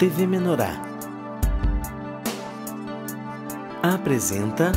TV Menorá apresenta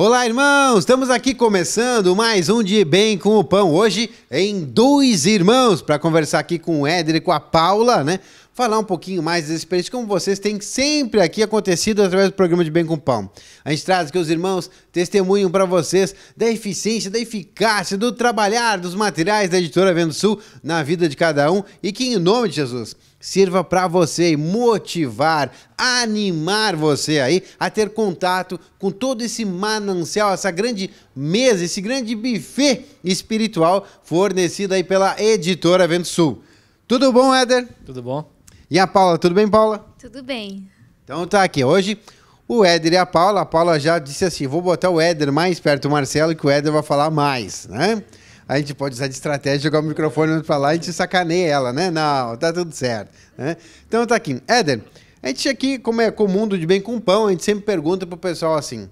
Olá, irmãos! Estamos aqui começando mais um de Bem com o Pão. Hoje, em dois irmãos, para conversar aqui com o Éder e com a Paula, né? falar um pouquinho mais das experiências como vocês têm sempre aqui acontecido através do programa de Bem com Pão. A gente traz que os irmãos testemunham para vocês da eficiência, da eficácia, do trabalhar dos materiais da Editora Vendo Sul na vida de cada um e que, em nome de Jesus, sirva para você motivar, animar você aí a ter contato com todo esse manancial, essa grande mesa, esse grande buffet espiritual fornecido aí pela Editora Vento Sul. Tudo bom, Éder? Tudo bom. E a Paula, tudo bem, Paula? Tudo bem. Então tá aqui hoje o Éder e a Paula. A Paula já disse assim: vou botar o Éder mais perto do Marcelo, que o Éder vai falar mais, né? A gente pode usar de estratégia, jogar o microfone para lá a gente sacaneia ela, né? Não, tá tudo certo. Né? Então tá aqui. Éder, a gente aqui, como é comum do de bem com pão, a gente sempre pergunta pro pessoal assim: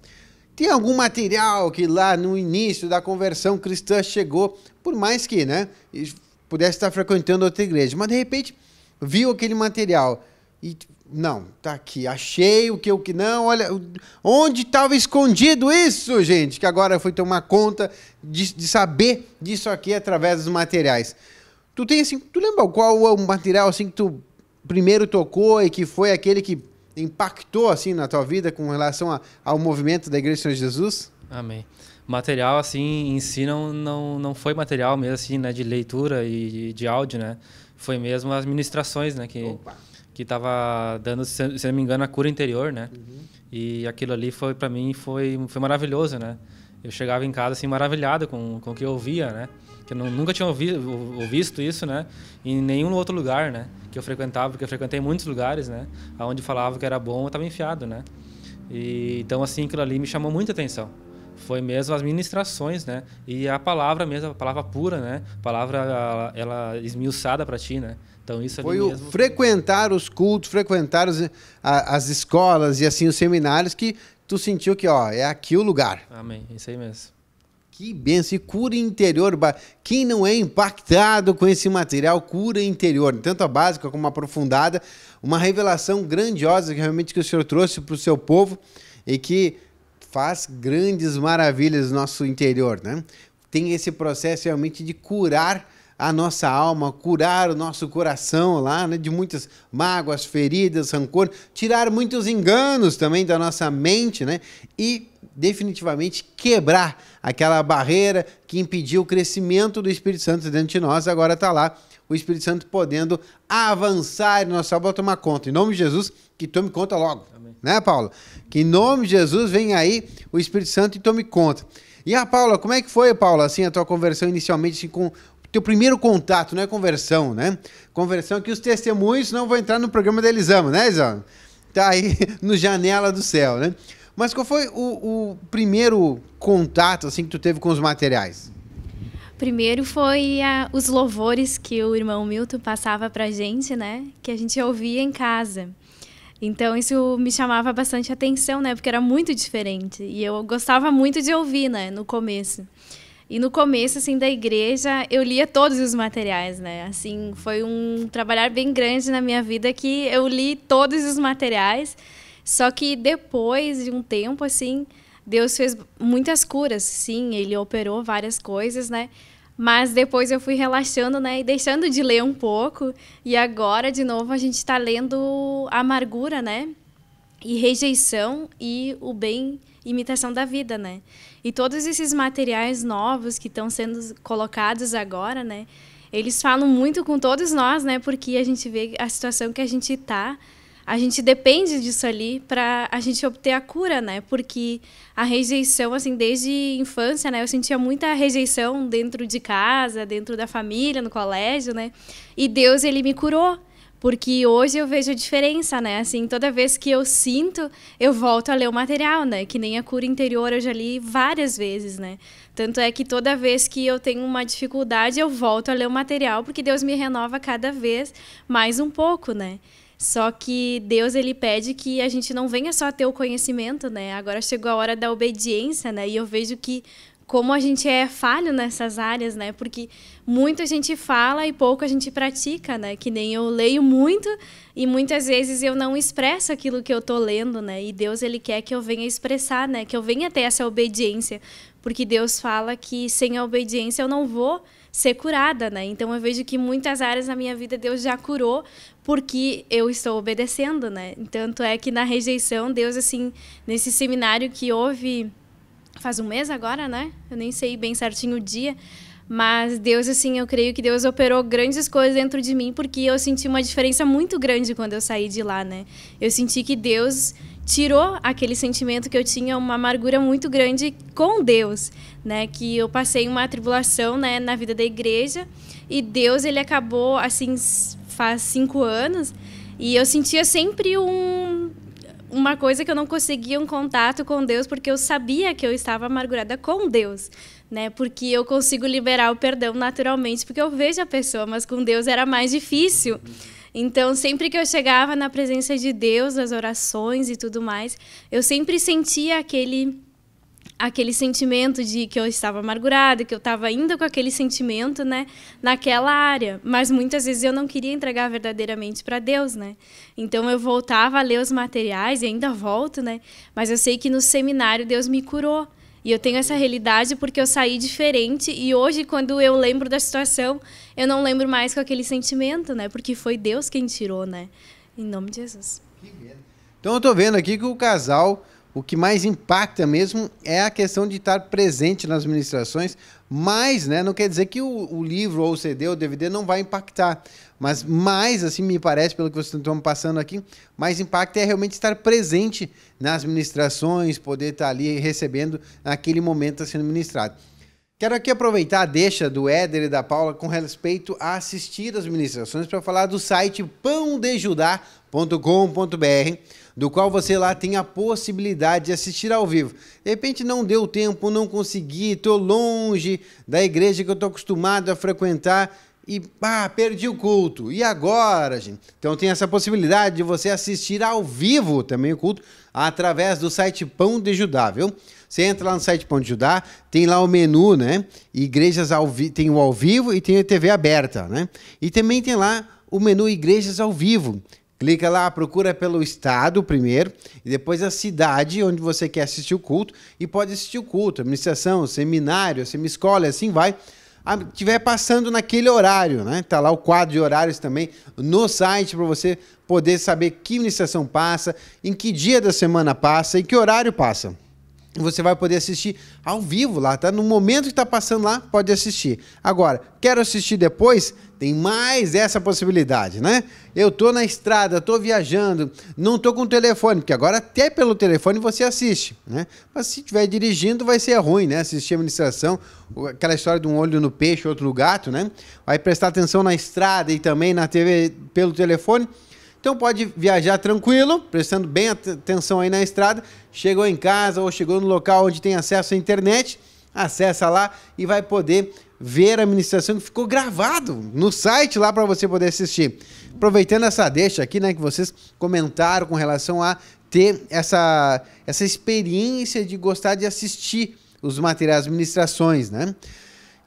tem algum material que lá no início da conversão cristã chegou, por mais que, né, pudesse estar frequentando outra igreja, mas de repente viu aquele material e não, tá aqui, achei o que o que não, olha, onde estava escondido isso, gente, que agora foi tomar conta de, de, saber disso aqui através dos materiais. Tu tem assim, tu lembra qual é o material assim que tu primeiro tocou e que foi aquele que impactou assim na tua vida com relação a, ao movimento da Igreja de Senhor Jesus? Amém. Material assim em si não não, não foi material mesmo assim, né, de leitura e de, de áudio, né? foi mesmo as ministrações, né? Que, Opa. que estava dando, se, não me engano, a cura interior, né? Uhum. E aquilo ali foi, para mim, foi, foi maravilhoso, né? Eu chegava em casa, assim, maravilhado com, com o que eu ouvia, né? Que eu nunca tinha ouvido, visto isso, né? Em nenhum outro lugar, né? Que eu frequentava, porque eu frequentei muitos lugares, né? Onde falava que era bom, eu estava enfiado, né? E, então, assim, aquilo ali me chamou muita atenção foi mesmo as ministrações, né? E a palavra mesmo, a palavra pura, né? A palavra ela, ela esmiuçada para ti, né? Então isso foi o frequentar os cultos, frequentar os, a, as escolas e assim os seminários que tu sentiu que ó é aqui o lugar. Amém, isso aí mesmo. Que benção, e cura interior. Quem não é impactado com esse material, cura interior, tanto a básica como a aprofundada, uma revelação grandiosa que realmente que o Senhor trouxe para o seu povo e que faz grandes maravilhas no nosso interior, né? Tem esse processo realmente de curar a nossa alma, curar o nosso coração lá, né, de muitas mágoas, feridas, rancor, tirar muitos enganos também da nossa mente, né, e definitivamente quebrar aquela barreira que impediu o crescimento do Espírito Santo dentro de nós, agora está lá o Espírito Santo podendo avançar e nossa obra tomar conta. Em nome de Jesus, que tome conta logo. Amém. Né, Paulo? Que em nome de Jesus venha aí o Espírito Santo e tome conta. E a ah, Paula, como é que foi, Paula, assim, a tua conversão inicialmente assim, com o teu primeiro contato, não é conversão, né? Conversão que os testemunhos não vão entrar no programa da Elisama, né, Elisama? Tá aí no Janela do Céu, né? Mas qual foi o, o primeiro contato assim que tu teve com os materiais? Primeiro foi a, ah, os louvores que o irmão Milton passava para a gente, né? Que a gente ouvia em casa. Então isso me chamava bastante atenção, né? Porque era muito diferente. E eu gostava muito de ouvir, né? No começo. E no começo, assim, da igreja, eu lia todos os materiais, né? Assim, foi um trabalhar bem grande na minha vida que eu li todos os materiais. Só que depois de um tempo, assim, Deus fez muitas curas, sim, ele operou várias coisas, né? Mas depois eu fui relaxando, né? E deixando de ler um pouco. E agora, de novo, a gente está lendo Amargura, né? E Rejeição e o Bem, Imitação da Vida, né? E todos esses materiais novos que estão sendo colocados agora, né? Eles falam muito com todos nós, né? Porque a gente vê a situação que a gente está a gente depende disso ali para a gente obter a cura, né? Porque a rejeição, assim, desde infância, né? Eu sentia muita rejeição dentro de casa, dentro da família, no colégio, né? E Deus, ele me curou. Porque hoje eu vejo a diferença, né? Assim, toda vez que eu sinto, eu volto a ler o material, né? Que nem a cura interior eu já li várias vezes, né? Tanto é que toda vez que eu tenho uma dificuldade, eu volto a ler o material, porque Deus me renova cada vez mais um pouco, né? Só que Deus ele pede que a gente não venha só a ter o conhecimento, né? Agora chegou a hora da obediência, né? E eu vejo que como a gente é falho nessas áreas, né? Porque muito a gente fala e pouco a gente pratica, né? Que nem eu leio muito e muitas vezes eu não expresso aquilo que eu tô lendo, né? E Deus ele quer que eu venha expressar, né? Que eu venha ter essa obediência, porque Deus fala que sem a obediência eu não vou ser curada, né? Então eu vejo que muitas áreas na minha vida Deus já curou porque eu estou obedecendo, né? Tanto é que na rejeição Deus assim, nesse seminário que houve faz um mês agora, né? Eu nem sei bem certinho o dia. Mas Deus, assim, eu creio que Deus operou grandes coisas dentro de mim, porque eu senti uma diferença muito grande quando eu saí de lá, né? Eu senti que Deus tirou aquele sentimento que eu tinha, uma amargura muito grande com Deus, né? Que eu passei uma tribulação, né, na vida da igreja, e Deus, ele acabou, assim, faz cinco anos, e eu sentia sempre um uma coisa que eu não conseguia um contato com Deus porque eu sabia que eu estava amargurada com Deus, né? Porque eu consigo liberar o perdão naturalmente porque eu vejo a pessoa, mas com Deus era mais difícil. Então, sempre que eu chegava na presença de Deus, as orações e tudo mais, eu sempre sentia aquele aquele sentimento de que eu estava amargurada, que eu estava ainda com aquele sentimento, né, naquela área, mas muitas vezes eu não queria entregar verdadeiramente para Deus, né? Então eu voltava a ler os materiais e ainda volto, né? Mas eu sei que no seminário Deus me curou. E eu tenho essa realidade porque eu saí diferente e hoje quando eu lembro da situação, eu não lembro mais com aquele sentimento, né? Porque foi Deus quem tirou, né? Em nome de Jesus. Então eu estou vendo aqui que o casal o que mais impacta mesmo é a questão de estar presente nas ministrações, mas né, não quer dizer que o, o livro, ou o CD, ou o DVD não vai impactar. Mas mais, assim, me parece, pelo que vocês estão passando aqui, mais impacta é realmente estar presente nas ministrações, poder estar ali recebendo naquele momento sendo ministrado. Quero aqui aproveitar a deixa do Éder e da Paula com respeito a assistir as ministrações para falar do site pãodejudá.com.br do qual você lá tem a possibilidade de assistir ao vivo. De repente não deu tempo, não consegui, estou longe da igreja que eu estou acostumado a frequentar e pá, perdi o culto. E agora, gente? Então tem essa possibilidade de você assistir ao vivo também o culto através do site Pão de Judá, viu? Você entra lá no site Pão de Judá, tem lá o menu, né? Igrejas ao vivo, tem o ao vivo e tem a TV aberta, né? E também tem lá o menu Igrejas ao vivo. Clica lá, procura pelo estado primeiro, e depois a cidade onde você quer assistir o culto, e pode assistir o culto, administração, seminário, semi-escola, assim vai. Estiver tiver passando naquele horário, né? Tá lá o quadro de horários também no site para você poder saber que iniciação passa, em que dia da semana passa e que horário passa. Você vai poder assistir ao vivo lá, tá? No momento que está passando lá, pode assistir. Agora, quero assistir depois? Tem mais essa possibilidade, né? Eu tô na estrada, tô viajando, não tô com telefone, porque agora até pelo telefone você assiste, né? Mas se estiver dirigindo vai ser ruim, né? Assistir a administração, aquela história de um olho no peixe, outro no gato, né? Vai prestar atenção na estrada e também na TV pelo telefone então pode viajar tranquilo, prestando bem atenção aí na estrada. Chegou em casa ou chegou no local onde tem acesso à internet, acessa lá e vai poder ver a administração que ficou gravado no site lá para você poder assistir. Aproveitando essa deixa aqui, né, que vocês comentaram com relação a ter essa, essa experiência de gostar de assistir os materiais as administrações, né?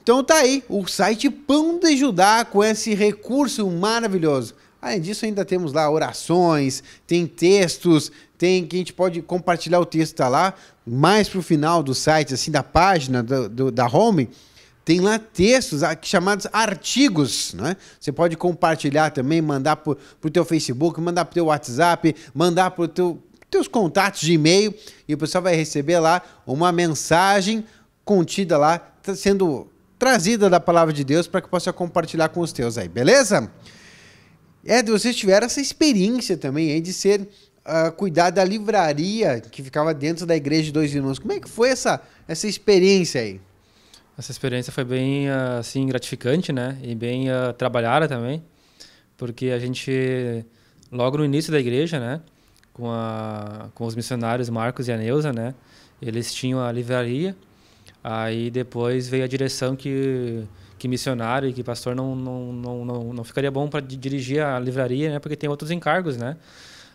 Então tá aí o site Pão de Judá com esse recurso maravilhoso. Além disso, ainda temos lá orações, tem textos, tem que a gente pode compartilhar o texto, tá lá. Mais para o final do site, assim, da página do, do, da home, tem lá textos ah, chamados artigos, né? Você pode compartilhar também, mandar para o teu Facebook, mandar para o teu WhatsApp, mandar para os teu, teus contatos de e-mail e o pessoal vai receber lá uma mensagem contida lá, tá sendo trazida da palavra de Deus para que possa compartilhar com os teus aí, beleza? É, vocês tiveram essa experiência também aí de ser uh, cuidar da livraria que ficava dentro da igreja de dois irmãos. Como é que foi essa, essa experiência aí? Essa experiência foi bem ah, assim gratificante, né? E bem uh, trabalhada também, porque a gente logo no início da igreja, né, com a com os missionários Marcos e a né, eles tinham a livraria. Aí depois veio a direção que que missionário e que pastor não, não, não, não, não ficaria bom para dirigir a livraria, né? Porque tem outros encargos, né?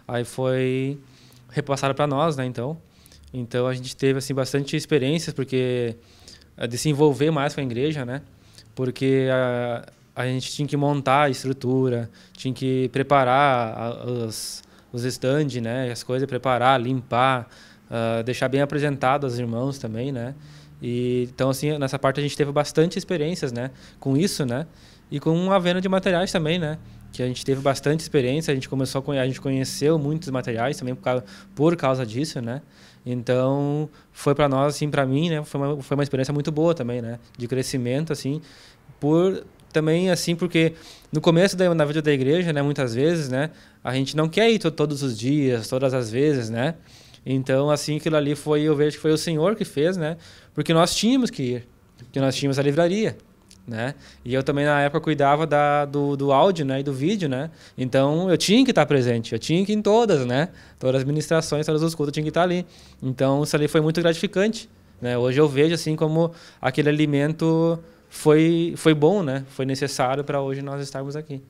Aí foi repassado para nós, né? Então, então a gente teve assim bastante experiências porque eh, de se envolver mais com a igreja, né? Porque a, a gente tinha que montar a estrutura, tinha que preparar a, os, os stands, né? As coisas, preparar, limpar, uh, deixar bem apresentado aos irmãos também, né? E, então, assim, nessa parte a gente teve bastante experiências, né? Com isso, né? E com a venda de materiais também, né? Que a gente teve bastante experiência, a gente começou a, a gente conheceu muitos materiais também por causa, por causa disso, né? Então, foi para nós, assim, para mim, né? Foi uma, foi uma experiência muito boa também, né? De crescimento, assim, por também assim porque no começo da na vida da igreja né muitas vezes né a gente não quer ir todos os dias todas as vezes né então, assim, aquilo ali foi, eu vejo que foi o Senhor que fez, né? Porque nós tínhamos que ir, porque nós tínhamos a livraria, né? E eu também, na época, cuidava da, do, do áudio né? e do vídeo, né? Então, eu tinha que estar presente, eu tinha que ir em todas, né? Todas as ministrações, todas as cultos, eu tinha que estar ali. Então, isso ali foi muito gratificante, né? Hoje eu vejo, assim, como aquele alimento foi, foi bom, né? Foi necessário para hoje nós estarmos aqui.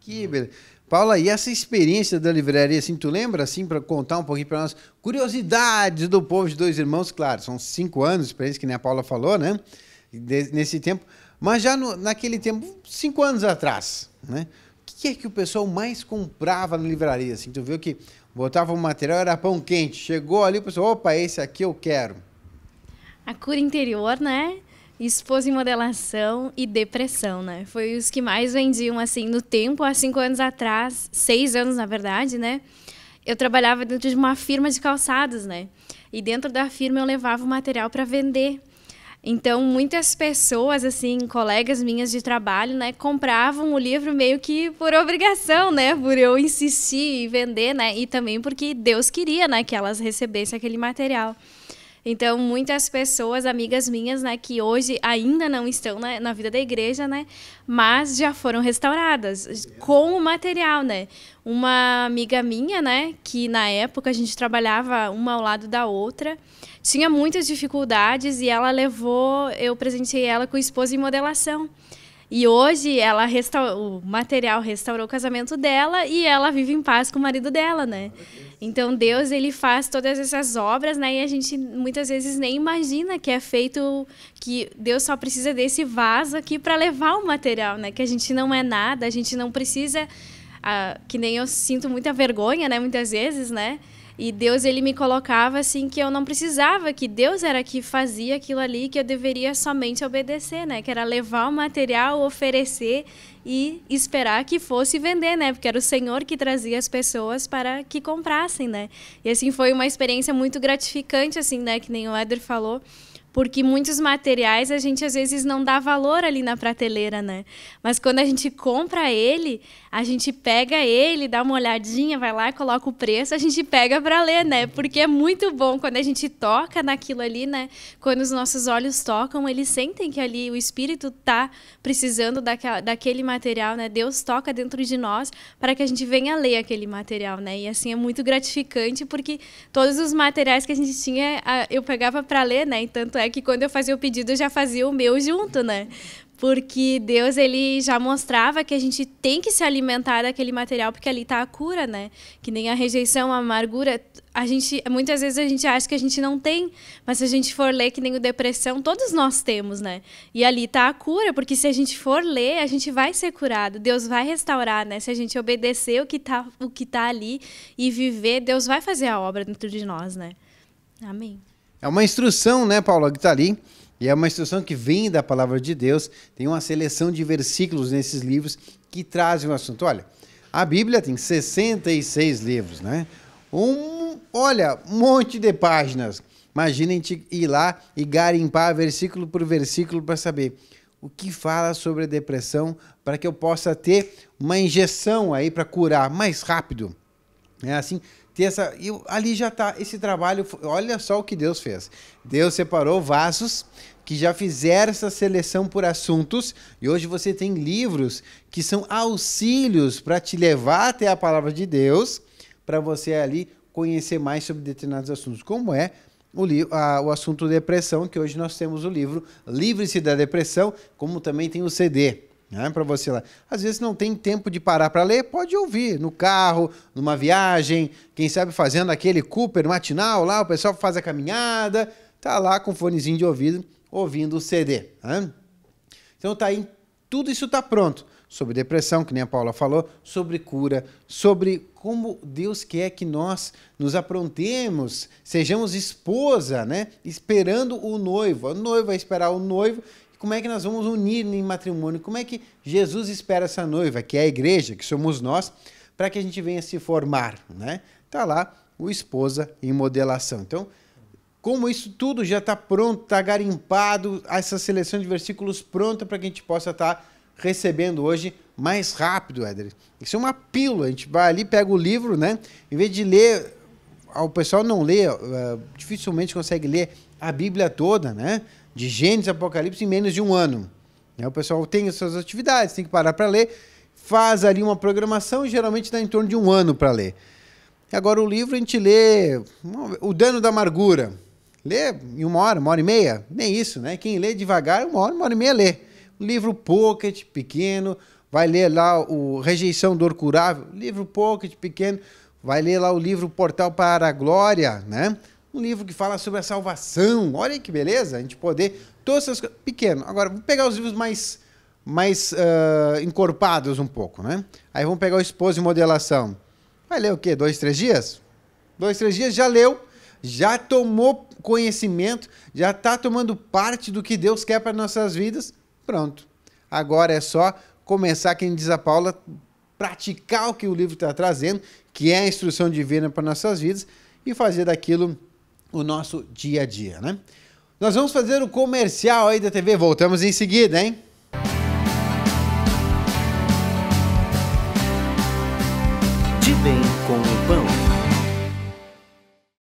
Que beleza. Paula, e essa experiência da livraria, assim, tu lembra, assim, para contar um pouquinho para nós, curiosidades do povo de dois irmãos, claro, são cinco anos, experiência que nem a Paula falou, né, de, nesse tempo, mas já no, naquele tempo, cinco anos atrás, né, o que é que o pessoal mais comprava na livraria, assim, tu viu que botava o material, era pão quente, chegou ali, o pessoal, opa, esse aqui eu quero. A cura interior, né, Expôs em modelação e depressão, né? Foi os que mais vendiam, assim, no tempo, há cinco anos atrás, seis anos, na verdade, né? Eu trabalhava dentro de uma firma de calçados, né? E dentro da firma eu levava o material para vender. Então, muitas pessoas, assim, colegas minhas de trabalho, né, compravam o livro meio que por obrigação, né, por eu insistir e vender, né, e também porque Deus queria, né, que elas recebessem aquele material. Então, muitas pessoas, amigas minhas, né, que hoje ainda não estão na, né, na vida da igreja, né, mas já foram restauradas com o material, né? Uma amiga minha, né, que na época a gente trabalhava uma ao lado da outra, tinha muitas dificuldades e ela levou, eu presenteei ela com esposa em modelação. E hoje ela o material restaurou o casamento dela e ela vive em paz com o marido dela, né? Então Deus ele faz todas essas obras, né? E a gente muitas vezes nem imagina que é feito que Deus só precisa desse vaso aqui para levar o material, né? Que a gente não é nada, a gente não precisa ah, que nem eu sinto muita vergonha, né, muitas vezes, né? E Deus, ele me colocava assim que eu não precisava, que Deus era que fazia aquilo ali, que eu deveria somente obedecer, né? Que era levar o material, oferecer e esperar que fosse vender, né? Porque era o Senhor que trazia as pessoas para que comprassem, né? E assim foi uma experiência muito gratificante, assim, né? Que nem o Éder falou porque muitos materiais a gente às vezes não dá valor ali na prateleira, né? Mas quando a gente compra ele, a gente pega ele, dá uma olhadinha, vai lá, coloca o preço, a gente pega para ler, né? Porque é muito bom quando a gente toca naquilo ali, né? Quando os nossos olhos tocam, eles sentem que ali o espírito tá precisando daquela, daquele material, né? Deus toca dentro de nós para que a gente venha ler aquele material, né? E assim é muito gratificante porque todos os materiais que a gente tinha, eu pegava para ler, né? E tanto é é que quando eu fazia o pedido, eu já fazia o meu junto, né? Porque Deus ele já mostrava que a gente tem que se alimentar daquele material porque ali está a cura, né? Que nem a rejeição, a amargura, a gente muitas vezes a gente acha que a gente não tem, mas se a gente for ler que nem o depressão, todos nós temos, né? E ali está a cura, porque se a gente for ler, a gente vai ser curado, Deus vai restaurar, né? Se a gente obedecer o que está o que tá ali e viver, Deus vai fazer a obra dentro de nós, né? Amém. É uma instrução, né, Paulo, que está ali. E é uma instrução que vem da palavra de Deus. Tem uma seleção de versículos nesses livros que trazem o assunto. Olha, a Bíblia tem 66 livros, né? Um, olha, um monte de páginas. Imagina a gente ir lá e garimpar versículo por versículo para saber o que fala sobre a depressão, para que eu possa ter uma injeção aí para curar mais rápido. É assim, ter essa. E ali já está esse trabalho. Olha só o que Deus fez. Deus separou vasos que já fizeram essa seleção por assuntos e hoje você tem livros que são auxílios para te levar até a palavra de Deus, para você ali conhecer mais sobre determinados assuntos, como é o, a, o assunto depressão, que hoje nós temos o livro Livre-se da Depressão, como também tem o CD né, para você lá. Às vezes não tem tempo de parar para ler, pode ouvir no carro, numa viagem, quem sabe fazendo aquele Cooper matinal lá, o pessoal faz a caminhada, tá lá com fonezinho de ouvido ouvindo o CD. Né? Então tá aí, tudo isso tá pronto. Sobre depressão, que nem a Paula falou, sobre cura, sobre como Deus quer que nós nos aprontemos, sejamos esposa, né? Esperando o noivo. A noiva vai é esperar o noivo como é que nós vamos unir em matrimônio? Como é que Jesus espera essa noiva, que é a igreja, que somos nós, para que a gente venha se formar, né? Tá lá o esposa em modelação. Então, como isso tudo já está pronto, está garimpado, essa seleção de versículos pronta para que a gente possa estar tá recebendo hoje mais rápido, Éder. Isso é uma pílula. A gente vai ali, pega o livro, né? Em vez de ler, ah, o pessoal não lê, ah, dificilmente consegue ler a Bíblia toda, né? de Gênesis, Apocalipse, em menos de um ano. Né, o pessoal tem as suas atividades, tem que parar para ler, faz ali uma programação e geralmente dá em torno de um ano para ler. Agora o livro a gente lê O Dano da Amargura. Lê em uma hora, uma hora e meia? Nem isso, né? Quem lê devagar, uma hora, uma hora e meia lê. livro pocket, pequeno, vai ler lá o Rejeição do Orcurável, livro pocket, pequeno, vai ler lá o livro Portal para a Glória, né? um livro que fala sobre a salvação. Olha que beleza, a gente poder. Todas essas coisas. Pequeno. Agora, vamos pegar os livros mais, mais uh, encorpados um pouco, né? Aí vamos pegar o Esposo e Modelação. Vai ler o quê? Dois, três dias? Dois, três dias já leu, já tomou conhecimento, já está tomando parte do que Deus quer para nossas vidas. Pronto. Agora é só começar, quem diz a Paula, praticar o que o livro está trazendo, que é a instrução divina para nossas vidas, e fazer daquilo o nosso dia a dia, né? Nós vamos fazer o comercial aí da TV, voltamos em seguida, hein?